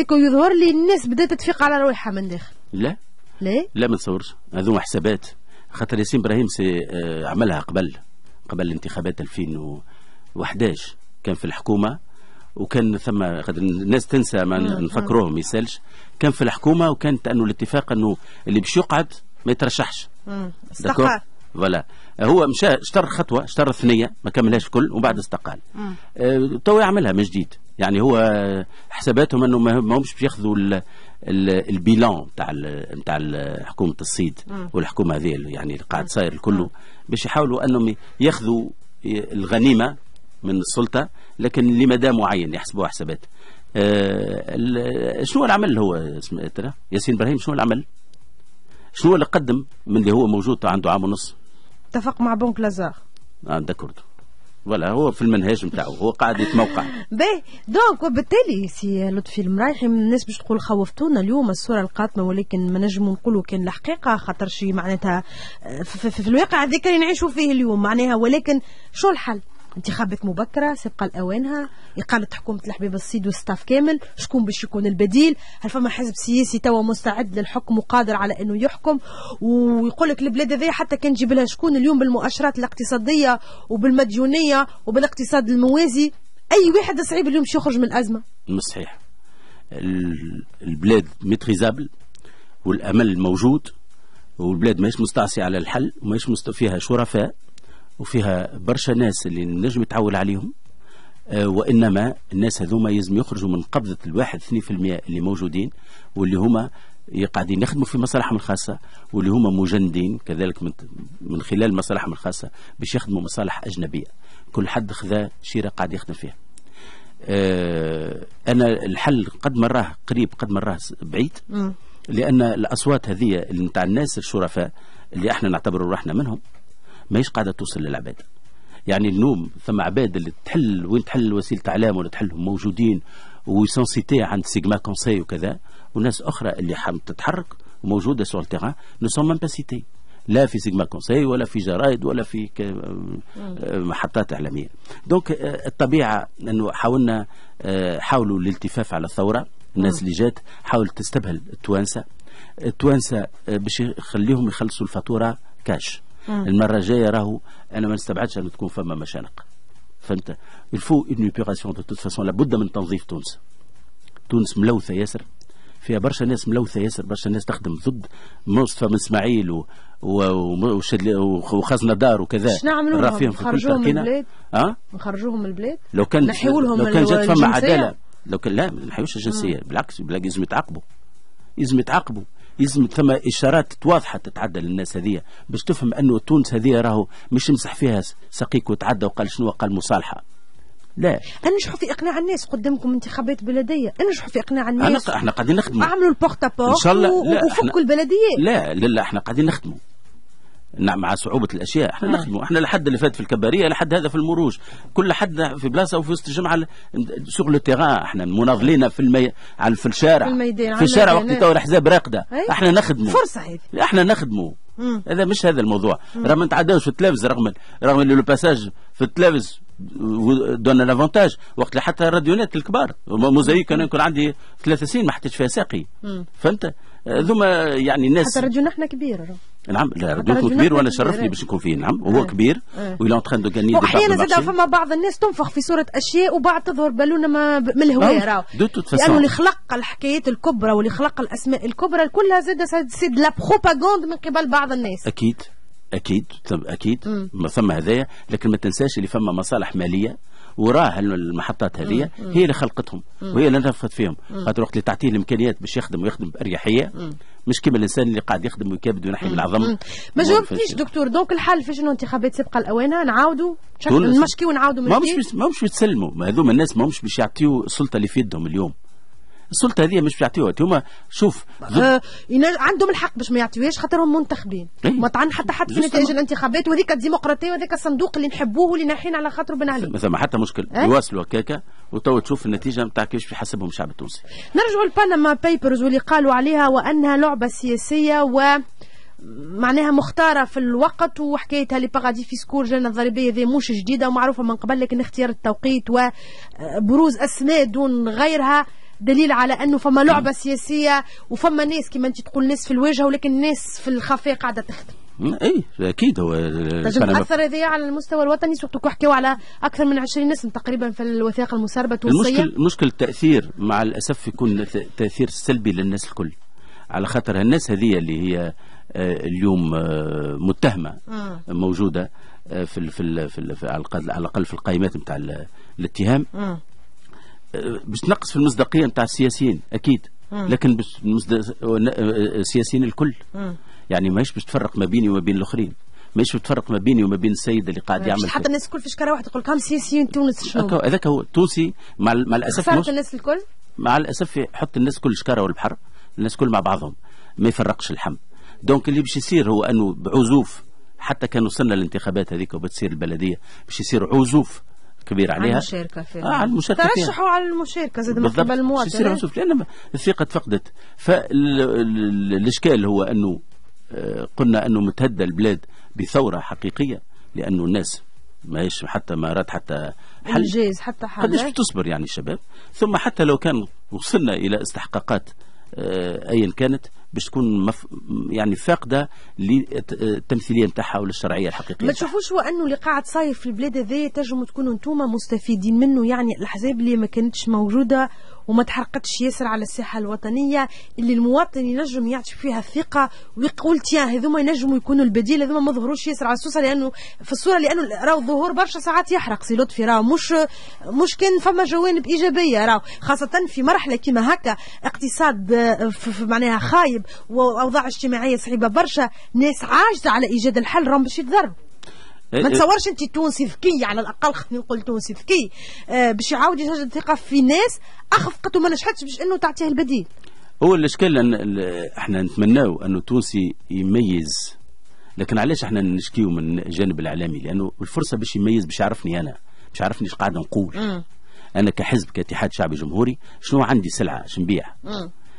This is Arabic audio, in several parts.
سيكو يظهر لي الناس بدات تفيق على روحها من داخل لا لا لا ما تصورش هذوما حسابات خاطر ياسين ابراهيم سي آه، عملها قبل قبل انتخابات 2011 كان في الحكومه وكان ثم الناس تنسى ما نفكروهم ما يسالش كان في الحكومه وكانت انه الاتفاق انه اللي باش يقعد ما يترشحش استقال فوالا هو مشى اشتر خطوه اشتر ثنيه ما كملهاش الكل ومن بعد استقال آه، تو يعملها من جديد يعني هو حساباتهم انه ما همش بياخذوا البيلان نتاع نتاع حكومه الصيد والحكومه هذه يعني اللي قاعد صاير كله باش يحاولوا انهم ياخذوا الغنيمه من السلطه لكن لمدى معين يحسبوا حسابات آه، شنو العمل هو اسمه ترى ياسين ابراهيم شنو العمل شنو اللي قدم من اللي هو موجود عنده عام ونص اتفق مع بنك لازار آه ذكرته ولا هو في المنهاج نتاعو هو قاعد يتموقع باهي دونك وبالتالي سي لطفي المرايحي الناس باش تقول خوفتونا اليوم الصوره القاتمه ولكن ما نجم نقولوا كان الحقيقه خاطر شي معناتها آه، في, في, في الواقع هذاك اللي نعيشوا فيه اليوم معناها ولكن شو الحل؟ انتخابات مبكرة سابقة الاوانها إقالة حكومة الحبيب الصيد والستاف كامل شكون باش يكون البديل هل فما حزب سياسي توا مستعد للحكم وقادر على أنه يحكم ويقول لك البلاد هذه حتى كان جيب لها شكون اليوم بالمؤشرات الاقتصادية وبالمديونية وبالاقتصاد الموازي أي واحد صعيب اليوم باش يخرج من الأزمة صحيح البلاد ميتريزابل والأمل موجود والبلاد ماهيش مستعصية على الحل وماهيش فيها شرفاء وفيها برشا ناس اللي نجم يتعول عليهم آه، وانما الناس هذوما يزم يخرجوا من قبضه الواحد 2% اللي موجودين واللي هما قاعدين يخدموا في مصالحهم الخاصه واللي هما مجندين كذلك من خلال مصالحهم الخاصه باش يخدموا مصالح اجنبيه كل حد خذا شيره قاعد يخدم فيها آه، انا الحل قد ما راه قريب قد ما راه بعيد لان الاصوات هذه اللي نتاع الناس الشرفاء اللي احنا نعتبروا روحنا منهم ماهيش قاعده توصل للعباد يعني النوم ثم عباد اللي تحل وين تحل وسيله اعلام ولا تحلهم موجودين ويسونسيتي عند سيجما كونسي وكذا وناس اخرى اللي حم تتحرك وموجوده سور التيران نو سون مام با سيتي لا في سيجما كونسي ولا في جرائد ولا في محطات اعلاميه دونك آه، الطبيعه انه حاولنا آه، حاولوا الالتفاف على الثوره الناس اللي جات حاولت تستبهل التوانسه التوانسه آه، باش يخليهم يخلصوا الفاتوره كاش آه. المره الجايه راهو انا ما نستبعدش انه تكون فما مشانق فهمت الفو اون اوبيراسيون دو توت فاسون لابد من تنظيف تونس تونس ملوثه ياسر فيها برشا ناس ملوثه ياسر برشا ناس تخدم ضد مصطفى من اسماعيل و... وخزنه دار وكذا شنو نعملوا لهم؟ نخرجوهم من البلاد؟ اه؟ نخرجوهم من البلاد؟ لو كان لو, لو كان جات فما عداله لو كان لا ما نحيوش الجنسيه آه. بالعكس لازم يتعاقبوا لازم يتعاقبوا يلزم ثم اشارات واضحه تتعدى للناس هذيا باش تفهم انه تونس هذيا راهو مش مسح فيها سقيك وتعدى وقال شنو قال مصالحه لا انجحوا في اقناع الناس قدامكم انتخابات بلديه انجحوا في اقناع الناس احنا قاعدين نخدموا اعملوا البورت ان شاء الله وفكوا البلديات لا لا, لا احنا قاعدين نخدموا نعم مع صعوبة الأشياء احنا آه. نخدمه احنا لحد اللي فات في الكبارية لحد هذا في المروج كل حد في بلاصة وفي وسط الجمعة سوغ لو تيغان احنا مناضلين في المي... على في الشارع في الميدان في الشارع وقت تو الأحزاب راقدة احنا نخدمه فرصة هذه احنا نخدمه هذا مش هذا الموضوع راه ما نتعداوش في التلفز رغم رغم اللي لو باساج في التلفز دون لافونتاج وقت حتى الراديونات الكبار موزايك انا يكون عندي ثلاث سنين ما حطيتش فيها ساقي فهمت ذوما يعني الناس حتى راديو نحن كبير نعم لا دوتو كبير وانا شرفني باش نكون فيه نعم آه. وهو كبير آه. ويلا اون تران دو غاني واحيانا زاد فما بعض الناس تنفخ في صوره اشياء وبعد تظهر بالونه من الهواء نعم، راهو لانه اللي خلق الحكايات الكبرى واللي خلق الاسماء الكبرى كلها زاد سي لا بروباغوند من قبل بعض الناس اكيد اكيد اكيد ثم هذايا لكن ما تنساش اللي فما مصالح ماليه وراه المحطات هذه هي اللي خلقتهم وهي اللي نفخت فيهم خاطر وقت اللي تعطيه الامكانيات باش يخدم ويخدم باريحيه مش كما الانسان اللي قاعد يخدم ويكابد ونحي من العظم ما جاوبتنيش دكتور دونك الحل في شنو انتخابات سابقه الاوانه نعاودوا نمشكي ونعاودوا ما همش ما همش يتسلموا هذوما الناس ما همش باش يعطيوا السلطه اللي في يدهم اليوم السلطه هذه مش بيعطيوها هما شوف آه عندهم الحق باش ما يعطيوهاش خاطر هم منتخبين إيه. ما طعن حتى حد في نتائج الانتخابات وهذيك الديمقراطيه وهذاك الصندوق اللي نحبوه واللي نحين على خاطره بن علي ما حتى مشكل آه؟ يواصلوا هكاك وتو تشوف النتيجه نتاع كيفاش بيحسبهم الشعب التونسي نرجعوا لبنما بيبرز واللي قالوا عليها وانها لعبه سياسيه و معناها مختارة في الوقت وحكايتها لي باغادي فيسكور الجنة الضريبية هذه مش جديدة ومعروفة من قبل لكن اختيار التوقيت وبروز آه، أسماء دون غيرها دليل على انه فما لعبه سياسيه وفما ناس كما انت تقول ناس في الواجهه ولكن ناس في الخفاء قاعده تخدم اي اكيد هو تاثر هذايا على المستوى الوطني سورتو حكيو على اكثر من 20 اسم تقريبا في الوثائق المسربه التونسيه المشكل مشكل التاثير مع الاسف يكون تاثير سلبي للناس الكل على خاطر الناس هذه اللي هي اليوم متهمه موجوده في في في على الاقل في القائمات نتاع الاتهام آه. باش تنقص في المصداقيه نتاع السياسيين اكيد لكن باش السياسيين الكل يعني ماهيش باش تفرق ما بيني وما بين الاخرين ماهيش تفرق ما بيني وما بين السيد اللي قاعد يعمل حتى الناس الكل في شكاره واحده يقول لك هم سياسيين تونس شنو هذاك هو التونسي مع, مع الاسف خسرت الناس الكل مع الاسف يحط الناس كل شكاره والبحر الناس كل مع بعضهم ما يفرقش الحم دونك اللي باش يصير هو انه بعزوف حتى كان وصلنا للانتخابات هذيك وبتصير البلديه باش يصير عزوف كبير عليها على المشاركة في آه على المشاركة ترشحوا على المشاركة زاد قبل المواطن لأن الثقة تفقدت فالإشكال هو أنه آه، قلنا أنه متهدى البلاد بثورة حقيقية لأنه الناس ماهيش حتى ما رات حتى حل انجاز حتى حل قديش بتصبر يعني الشباب ثم حتى لو كان وصلنا الى استحقاقات آه، ايا كانت باش تكون مف... يعني فاقده للتمثيليه نتاعها وللشرعيه الشرعيه الحقيقيه ما تشوفوش انه اللي قاعد صاير في البلاد هذايا تنجموا تكونوا انتم مستفيدين منه يعني الاحزاب اللي ما كانتش موجوده وما تحرقتش ياسر على الساحه الوطنيه اللي المواطن ينجم يعطي فيها الثقه ويقول تيان هذوما ينجموا يكونوا البديل هذوما ما ظهروش ياسر على السوسه لانه في الصوره لانه راهو الظهور برشا ساعات يحرق سي لطفي راهو مش مش كان فما جوانب ايجابيه راهو خاصه في مرحله كيما هكا اقتصاد آه، معناها خايب واوضاع اجتماعيه صعيبه برشا ناس عاجزه على ايجاد الحل راهم باش يتضربوا ما إيه. تصورش انت تونسي ذكي على الاقل خلينا نقول تونسي ذكي آه، باش يعاود يسجل الثقه في ناس اخفقت وما نجحتش باش انه تعطيه البديل هو الاشكال ان احنا نتمناو انه التونسي يميز لكن علاش احنا نشكيو من الجانب الاعلامي لانه الفرصه باش يميز باش يعرفني انا باش يعرفني ايش قاعد نقول انا كحزب كاتحاد شعبي جمهوري شنو عندي سلعه شنبيع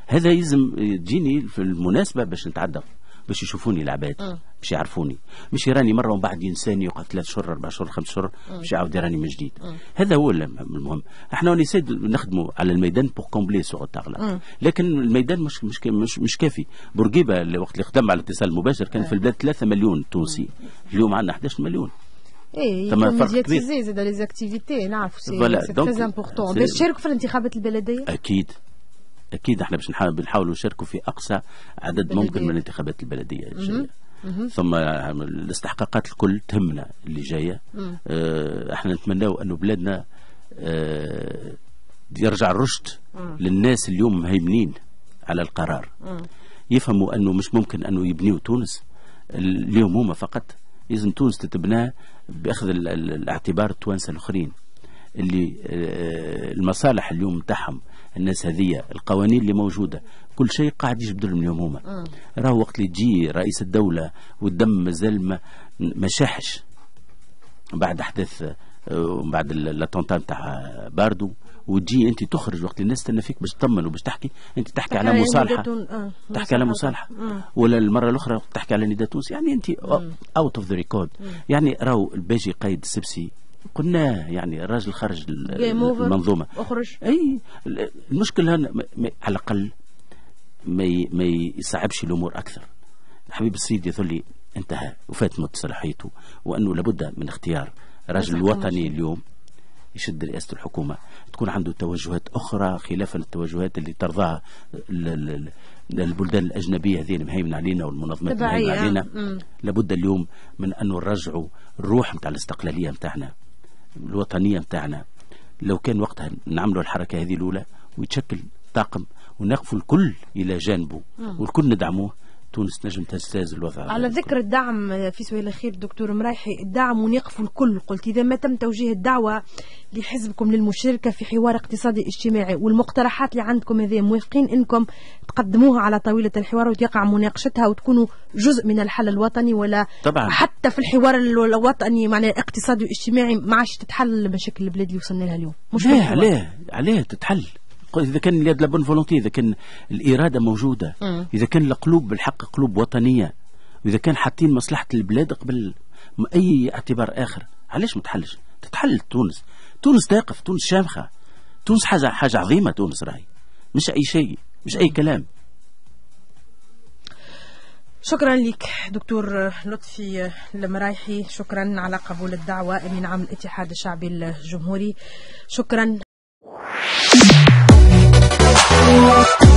هذا يلزم تجيني في المناسبه باش نتعدى باش يشوفوني العباد باش يعرفوني مش يراني مره ومن بعد ينساني يقعد ثلاث شهور اربع شهور خمس شهور باش يعاود يراني من جديد هذا هو المهم احنا نسيد نخدموا على الميدان بور كومبلي سوغ التغلا لكن الميدان مش مش مش, مش كافي بورقيبه وقت اللي خدم على الاتصال المباشر كان في البلاد 3 مليون تونسي اليوم عندنا 11 مليون ايه يكون ميدياتيزي زاد لي زاكتيفيتي نعرف سي تري امبورتون باش تشاركوا في الانتخابات البلديه اكيد اكيد احنا باش بنحاول نشاركوا في اقصى عدد ممكن من الانتخابات البلديه الجايه ثم الاستحقاقات الكل تهمنا اللي جايه اه احنا نتمناو انه بلادنا اه يرجع الرشد للناس اليوم مهيمنين على القرار مم. يفهموا انه مش ممكن انه يبنيوا تونس اليوم هما فقط لازم تونس تتبنى باخذ الاعتبار التوانسه الاخرين اللي آه، المصالح اليوم تحم الناس هذية القوانين اللي موجودة كل شيء قاعد يجبدلهم اليوم هما راهو وقت اللي تجي رئيس الدولة والدم مازال ما, ما شاحش بعد أحداث آه، بعد الاتونتا نتاع باردو وتجي انت تخرج وقت الناس تستنى فيك باش تطمن وباش تحكي انت تحكي على مصالحه آه، تحكي على مصالحه ولا المره الاخرى تحكي على نداء تونسي يعني انت اوت اوف ذا ريكورد يعني راهو الباجي قايد السبسي قلنا يعني الراجل خرج المنظومه وخرج اي المشكل هنا على الاقل ما ما يصعبش الامور اكثر حبيب السيد يقول لي انتهى وفات مدة صلاحيته وانه لابد من اختيار راجل وطني اليوم يشد رئاسة الحكومة تكون عنده توجهات أخرى خلافا للتوجهات اللي ترضاها البلدان الأجنبية هذه المهيمنة علينا والمنظمات المهيمنة علينا لابد اليوم من أن نرجعوا الروح نتاع الاستقلالية نتاعنا الوطنية متاعنا لو كان وقتها نعملوا الحركة هذه الأولى ويتشكل طاقم ونقفوا الكل إلى جانبه والكل ندعموه تونس تنجم تجتاز الوضع على ذكر الدعم آه، في سويل الخير دكتور مرايحي الدعم ونقف الكل قلت إذا ما تم توجيه الدعوة لحزبكم للمشاركة في حوار اقتصادي اجتماعي والمقترحات اللي عندكم هذه موافقين أنكم تقدموها على طاولة الحوار وتقع مناقشتها وتكونوا جزء من الحل الوطني ولا طبعا. حتى في الحوار الوطني معناه اقتصادي واجتماعي ما عادش تتحل مشاكل البلاد اللي وصلنا لها اليوم مش لا علاه علاه تتحل اذا كان اليد لابون فولونتي اذا كان الاراده موجوده اذا كان القلوب بالحق قلوب وطنيه واذا كان حاطين مصلحه البلاد قبل اي اعتبار اخر علاش ما تحلش تتحل تونس تونس تقف تونس شامخه تونس حاجه حاجه عظيمه تونس راهي مش اي شيء مش اي كلام شكرا لك دكتور لطفي المرايحي شكرا على قبول الدعوة من عام الاتحاد الشعبي الجمهوري شكرا Thank you.